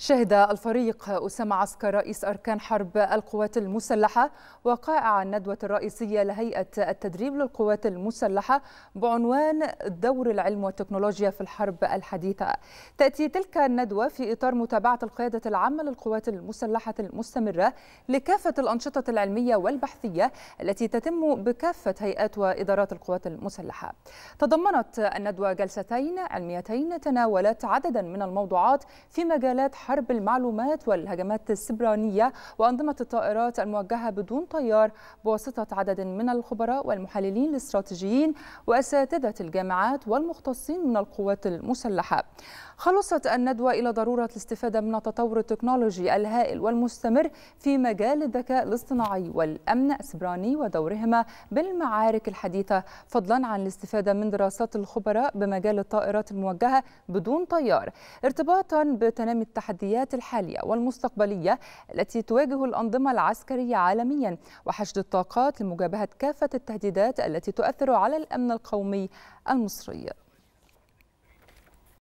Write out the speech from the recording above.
شهد الفريق أسامة عسكر رئيس أركان حرب القوات المسلحة وقائع الندوة الرئيسية لهيئة التدريب للقوات المسلحة بعنوان دور العلم والتكنولوجيا في الحرب الحديثة تأتي تلك الندوة في إطار متابعة القيادة العامة للقوات المسلحة المستمرة لكافة الأنشطة العلمية والبحثية التي تتم بكافة هيئات وإدارات القوات المسلحة تضمنت الندوة جلستين علميتين تناولت عددا من الموضوعات في مجالات حرب المعلومات والهجمات السبرانية وأنظمة الطائرات الموجهة بدون طيار بواسطة عدد من الخبراء والمحللين الاستراتيجيين وأساتذة الجامعات والمختصين من القوات المسلحة خلصت الندوة إلى ضرورة الاستفادة من التطور التكنولوجي الهائل والمستمر في مجال الذكاء الاصطناعي والأمن السبراني ودورهما بالمعارك الحديثة فضلا عن الاستفادة من دراسات الخبراء بمجال الطائرات الموجهة بدون طيار ارتباطا بتنامي التحديات التحديات الحالية والمستقبلية التي تواجه الأنظمة العسكرية عالميا وحشد الطاقات لمجابهة كافة التهديدات التي تؤثر على الأمن القومي المصري